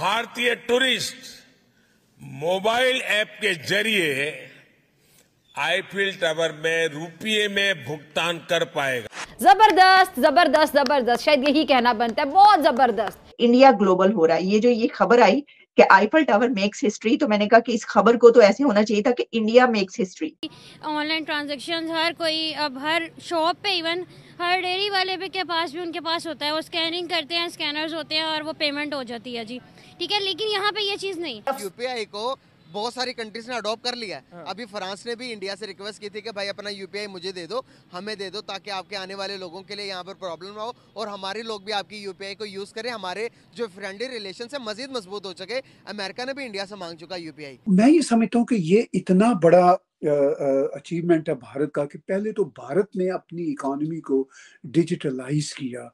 भारतीय tourist mobile app के जरिए आईफिल टावर में रुपये में भुगतान कर पाएगा जबरदस्त जबरदस्त जबरदस्त शायद यही कहना बनता है बहुत जबरदस्त इंडिया ग्लोबल हो रहा है ये जो ये खबर आई कि आईफल टावर मेक्स हिस्ट्री तो मैंने कहा कि इस खबर को तो ऐसे होना चाहिए था कि India makes history online transaction हर कोई अब हर शॉप पे इवन हर डेयरी वाले पे के पास भी उनके पास होता है वो स्कैनिंग करते हैं स्कैनर्स होते हैं और वो पेमेंट हो जाती है जी ठीक है लेकिन यहाँ पे ये चीज़ नहीं यूपीआई को बहुत सारी कंट्रीज ने अडोप्ट कर लिया है हाँ। अभी फ्रांस ने भी इंडिया से रिक्वेस्ट की थी कि भाई अपना यूपीआई मुझे दे दो हमें दे दो ताकि आपके आने वाले लोगों के लिए यहाँ पर प्रॉब्लम ना हो और हमारे लोग भी आपकी यूपीआई को यूज़ करें हमारे जो फ्रेंडली रिलेशन है मजीद मजबूत हो सके अमेरिका ने भी इंडिया से मांग चुका यूपीआई मैं ये समझता हूँ कि ये इतना बड़ा अचीवमेंट है भारत का कि पहले तो भारत ने अपनी इकोनॉमी को डिजिटलाइज किया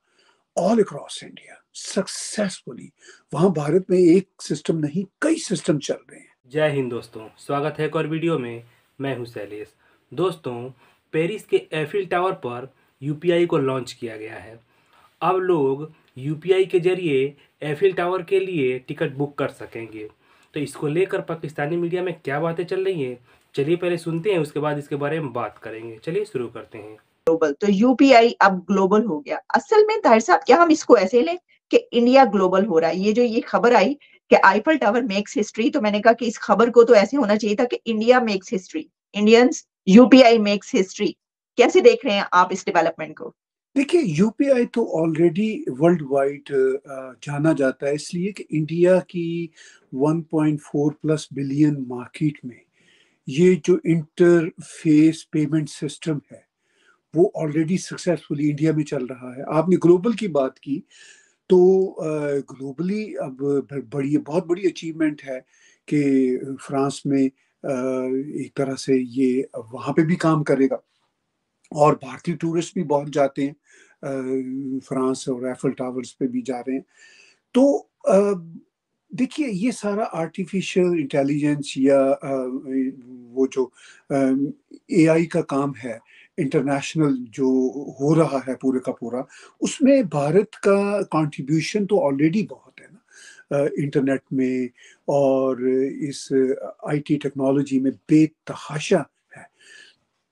ऑल अक्रॉस इंडिया सक्सेसफुली वहाँ भारत में एक सिस्टम नहीं कई सिस्टम चल रहे हैं जय हिंद दोस्तों स्वागत है एक और वीडियो में मैं हूं शैलेश दोस्तों पेरिस के एफिल टावर पर यूपीआई को लॉन्च किया गया है अब लोग यूपीआई के जरिए एफिल टावर के लिए टिकट बुक कर सकेंगे तो इसको लेकर पाकिस्तानी मीडिया में क्या बातें चल रही हैं चलिए पहले सुनते हैं उसके बाद इसके बारे में बात करेंगे चलिए शुरू करते हैं ग्लोबल तो यूपीआई अब ग्लोबल हो गया असल में ताहिर साहब क्या हम इसको ऐसे लें कि इंडिया ग्लोबल हो रहा है ये जो ये खबर आई कि आईफल टावर मेक्स हिस्ट्री तो मैंने कहा कि इस खबर को तो ऐसे होना चाहिए था कि India makes history Indians UPI makes history कैसे देख रहे हैं आप इस डेवलपमेंट को देखिए यूपीआई तो ऑलरेडी वर्ल्ड वाइड जाना जाता है इसलिए कि इंडिया की 1.4 प्लस बिलियन मार्केट में ये जो इंटरफेस पेमेंट सिस्टम है वो ऑलरेडी सक्सेसफुली इंडिया में चल रहा है आपने ग्लोबल की बात की तो ग्लोबली अब बड़ी बहुत बड़ी अचीवमेंट है कि फ्रांस में एक तरह से ये वहाँ पे भी काम करेगा और भारतीय टूरिस्ट भी बहुत जाते हैं फ्रांस और एफल टावर्स पे भी जा रहे हैं तो देखिए ये सारा आर्टिफिशियल इंटेलिजेंस या वो जो एआई का काम है इंटरनेशनल जो हो रहा है पूरे का पूरा उसमें भारत का कंट्रीब्यूशन तो ऑलरेडी बहुत है ना इंटरनेट में और इस आईटी टेक्नोलॉजी में बेतहाशा है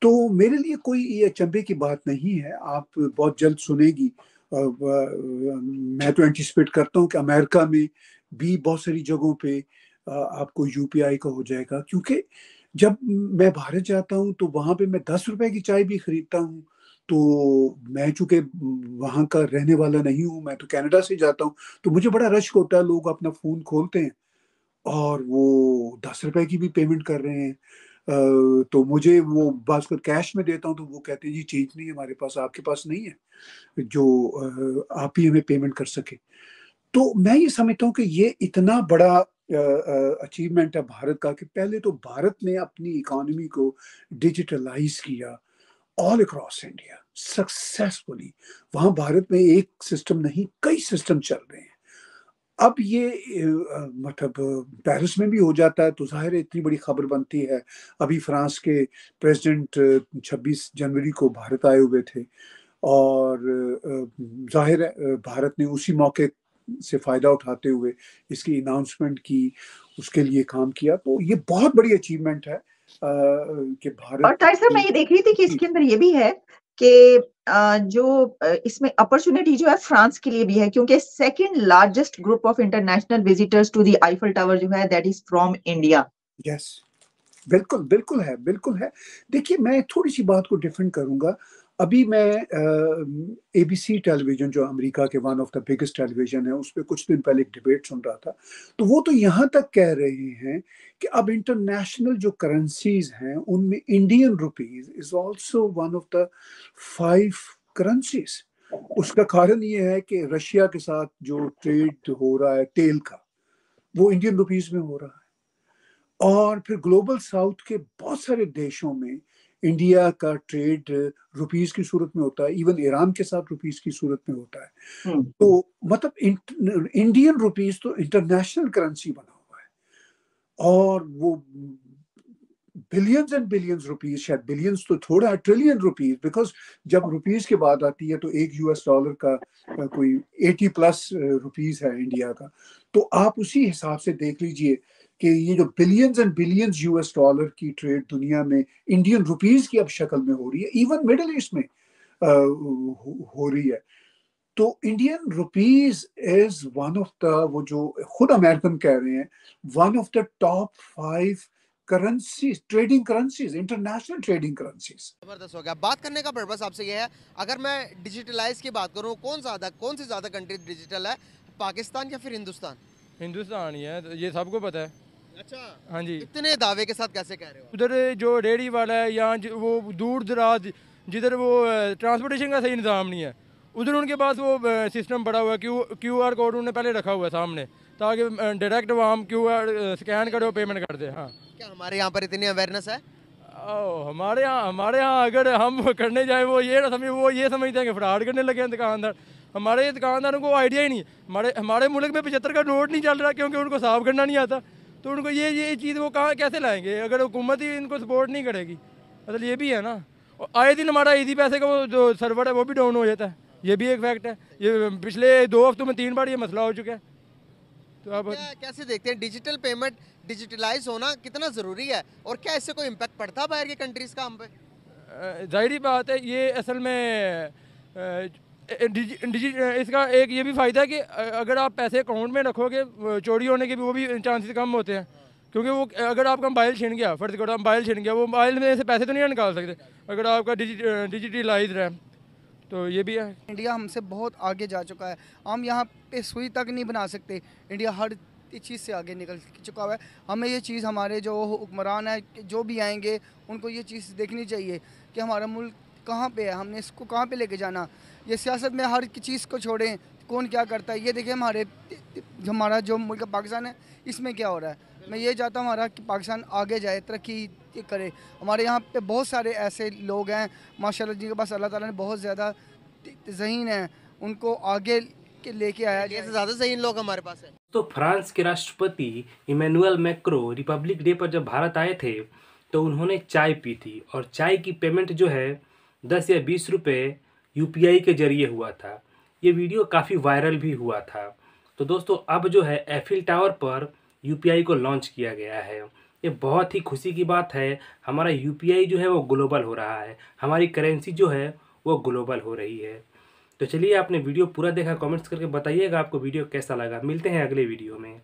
तो मेरे लिए कोई ये अचंभे की बात नहीं है आप बहुत जल्द सुनेगी मैं तो एंटिसिपेट करता हूँ कि अमेरिका में भी बहुत सारी जगहों पे आपको यूपीआई का हो जाएगा क्योंकि जब मैं भारत जाता हूँ तो वहां पे मैं दस रुपए की चाय भी खरीदता हूँ तो मैं चूंकि वहां का रहने वाला नहीं हूँ मैं तो कनाडा से जाता हूँ तो मुझे बड़ा रश होता है लोग अपना फ़ोन खोलते हैं और वो दस रुपए की भी पेमेंट कर रहे हैं तो मुझे वो कर कैश में देता हूँ तो वो कहते हैं जी चेंज नहीं है हमारे पास आपके पास नहीं है जो आप ही हमें पेमेंट कर सके तो मैं ये समझता हूँ कि ये इतना बड़ा अचीवमेंट है भारत का कि पहले तो भारत ने अपनी इकोनॉमी को डिजिटलाइज किया ऑल अक्रॉस इंडिया सक्सेसफुली वहाँ भारत में एक सिस्टम नहीं कई सिस्टम चल रहे हैं अब ये मतलब पेरिस में भी हो जाता है तो जाहिर है इतनी बड़ी खबर बनती है अभी फ्रांस के प्रेसिडेंट 26 जनवरी को भारत आए हुए थे और जाहिर है भारत ने उसी मौके से फ़ायदा उठाते हुए इसकी अनाउंसमेंट की उसके लिए काम किया तो ये बहुत बड़ी अचीवमेंट है कि भारत और ताहिर साहब मैं ये देख रही थी कि इसके अंदर ये भी है कि जो इसमें अपॉर्चुनिटी जो है फ्रांस के लिए भी है क्योंकि second largest group of international visitors to the Eiffel Tower जो है that is from India yes बिल्कुल बिल्कुल है बिल्कुल है देखिए मैं थोड़ी सी बात को डिफरेंट करूंगा अभी मैं ए बी सी टेलीविज़न जो अमेरिका के one of the biggest television है उस पर कुछ दिन पहले एक डिबेट सुन रहा था तो वो तो यहाँ तक कह रहे हैं कि अब इंटरनेशनल जो करेंसीज हैं उनमें Indian rupees is also one of the five currencies उसका कारण ये है कि रशिया के साथ जो ट्रेड हो रहा है तेल का वो इंडियन रुपीज़ में हो रहा है और फिर ग्लोबल साउथ के बहुत सारे देशों में इंडिया का ट्रेड रुपीस की सूरत में होता है इवन ईरान के साथ रुपीस की सूरत में होता है हम्म। तो मतलब इंडियन रुपीस तो इंटरनेशनल करेंसी बना हुआ है और वो बिलियंस एंड बिलियंस रुपीस शायद बिलियंस तो थोड़ा ट्रिलियन रुपीस बिकॉज जब रुपीस की बात आती है तो एक यूएस डॉलर का कोई एटी प्लस रुपीस है इंडिया का तो आप उसी हिसाब से देख लीजिए कि ये जो billions and billions US dollar की ट्रेड दुनिया में इंडियन रुपीज की अब शक्ल में हो रही है इवन मिडल ईस्ट में आ, हो, रही है तो Indian rupees is one of the वो जो खुद अमेरिकन कह रहे हैं one of the top five currency trading currencies international trading currencies जबरदस्त हो गया बात करने का पर्पस आपसे यह है अगर मैं डिजिटलाइज की बात करूँ कौन ज़्यादा कौन सी ज़्यादा कंट्री डिजिटल है पाकिस्तान या फिर हिंदुस्तान हिंदुस्तान ही है ये सबको पता है अच्छा हाँ जी इतने दावे के साथ कैसे कह रहे हो उधर जो रेडी वाला है या वो दूर दराज जिधर वो ट्रांसपोर्टेशन का सही निज़ाम नहीं है उधर उनके पास वो सिस्टम पड़ा हुआ है क्यू क्यू आर कोड उन्होंने पहले रखा हुआ है सामने ताकि डायरेक्ट वो हम क्यू आर स्कैन करो पेमेंट कर दे हाँ क्या हमारे यहाँ पर इतनी अवेयरनेस है ओ, हमारे यहाँ हमारे यहाँ अगर हम करने जाए वो ये ना समझ वो ये समझते हैं कि फ्रॉड करने लगे हैं दुकानदार हमारे दुकानदारों को आइडिया ही नहीं हमारे हमारे मुल्क में पचहत्तर का रोड नहीं चल रहा क्योंकि उनको साफ करना नहीं आता तो उनको ये ये चीज़ वो कहाँ कैसे लाएंगे अगर हुकूमत ही इनको सपोर्ट नहीं करेगी मतलब ये भी है ना और आए दिन हमारा ईदी पैसे का वो जो सर्वर है वो भी डाउन हो जाता है ये भी एक फैक्ट है ये पिछले दो हफ्तों में तीन बार ये मसला हो चुका है तो आप कैसे देखते हैं डिजिटल पेमेंट डिजिटलाइज होना कितना ज़रूरी है और क्या इससे कोई इम्पेक्ट पड़ता है बाहर की कंट्रीज़ का हम पे जाहिर बात है ये असल में Uh, इसका एक ये भी फ़ायदा है कि अगर आप पैसे अकाउंट में रखोगे चोरी होने के भी वो भी चांसेस कम होते हैं क्योंकि वो अगर आपका मोबाइल छीन गया फर्ज करो मोबाइल छीन गया वो मोबाइल में से पैसे तो नहीं निकाल सकते अगर आपका डिजिटलाइज है तो ये भी है इंडिया हमसे बहुत आगे जा चुका है हम यहाँ पे सुई तक नहीं बना सकते इंडिया हर इस चीज़ से आगे निकल चुका हुआ है हमें ये चीज़ हमारे जो हुक्मरान है जो भी आएंगे उनको ये चीज़ देखनी चाहिए कि हमारा मुल्क कहाँ पे है हमने इसको कहाँ पे लेके जाना ये सियासत में हर चीज़ को छोड़ें कौन क्या करता है ये देखिए हमारे हमारा जो मुल्क पाकिस्तान है इसमें क्या हो रहा है मैं ये चाहता हूँ हमारा कि पाकिस्तान आगे जाए तरक्की करे हमारे यहाँ पे बहुत सारे ऐसे लोग हैं माशाल्लाह जिनके पास अल्लाह ताला ने बहुत ज़्यादा जहीन है उनको आगे के लेके आया जैसे ज़्यादा जहीन लोग हमारे पास हैं तो फ्रांस के राष्ट्रपति इमैनुअल मैक्रो रिपब्लिक डे पर जब भारत आए थे तो उन्होंने चाय पी थी और चाय की पेमेंट जो है दस या बीस रुपये यू के ज़रिए हुआ था ये वीडियो काफ़ी वायरल भी हुआ था तो दोस्तों अब जो है एफिल टावर पर यू को लॉन्च किया गया है ये बहुत ही खुशी की बात है हमारा यू जो है वो ग्लोबल हो रहा है हमारी करेंसी जो है वो ग्लोबल हो रही है तो चलिए आपने वीडियो पूरा देखा कमेंट्स करके बताइएगा आपको वीडियो कैसा लगा मिलते हैं अगले वीडियो में